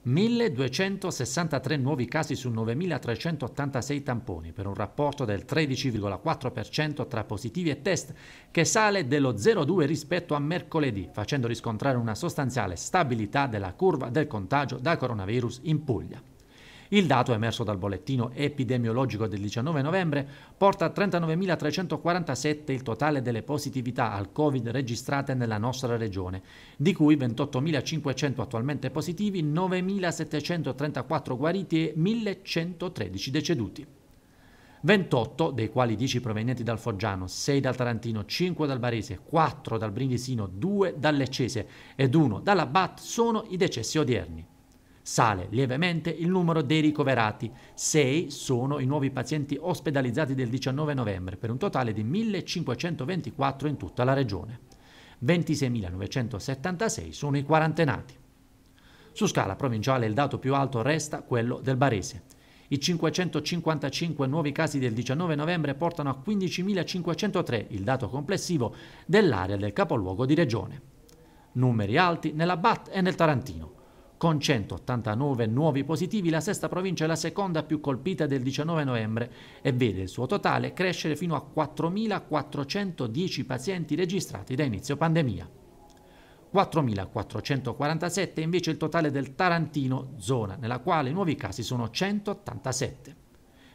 1263 nuovi casi su 9.386 tamponi, per un rapporto del 13,4% tra positivi e test, che sale dello 0,2 rispetto a mercoledì, facendo riscontrare una sostanziale stabilità della curva del contagio da coronavirus in Puglia. Il dato emerso dal bollettino epidemiologico del 19 novembre porta a 39.347 il totale delle positività al Covid registrate nella nostra regione, di cui 28.500 attualmente positivi, 9.734 guariti e 1.113 deceduti. 28, dei quali 10 provenienti dal Foggiano, 6 dal Tarantino, 5 dal Barese, 4 dal Brindisino, 2 dal Leccese ed 1 dalla BAT sono i decessi odierni. Sale lievemente il numero dei ricoverati. 6 sono i nuovi pazienti ospedalizzati del 19 novembre, per un totale di 1524 in tutta la regione. 26.976 sono i quarantenati. Su scala provinciale il dato più alto resta quello del Barese. I 555 nuovi casi del 19 novembre portano a 15.503 il dato complessivo dell'area del capoluogo di regione. Numeri alti nella BAT e nel Tarantino. Con 189 nuovi positivi, la sesta provincia è la seconda più colpita del 19 novembre e vede il suo totale crescere fino a 4.410 pazienti registrati da inizio pandemia. 4.447 è invece il totale del Tarantino, zona nella quale i nuovi casi sono 187.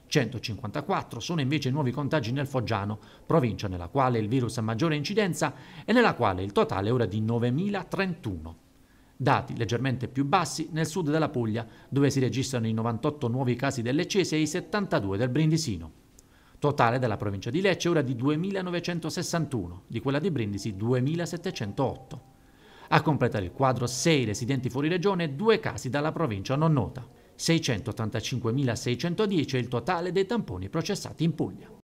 154 sono invece i nuovi contagi nel Foggiano, provincia nella quale il virus ha maggiore incidenza e nella quale il totale è ora di 9.031 dati leggermente più bassi nel sud della Puglia, dove si registrano i 98 nuovi casi dell'Eccese e i 72 del Brindisino. Totale della provincia di Lecce ora di 2.961, di quella di Brindisi 2.708. A completare il quadro 6 residenti fuori regione e 2 casi dalla provincia non nota. 685.610 è il totale dei tamponi processati in Puglia.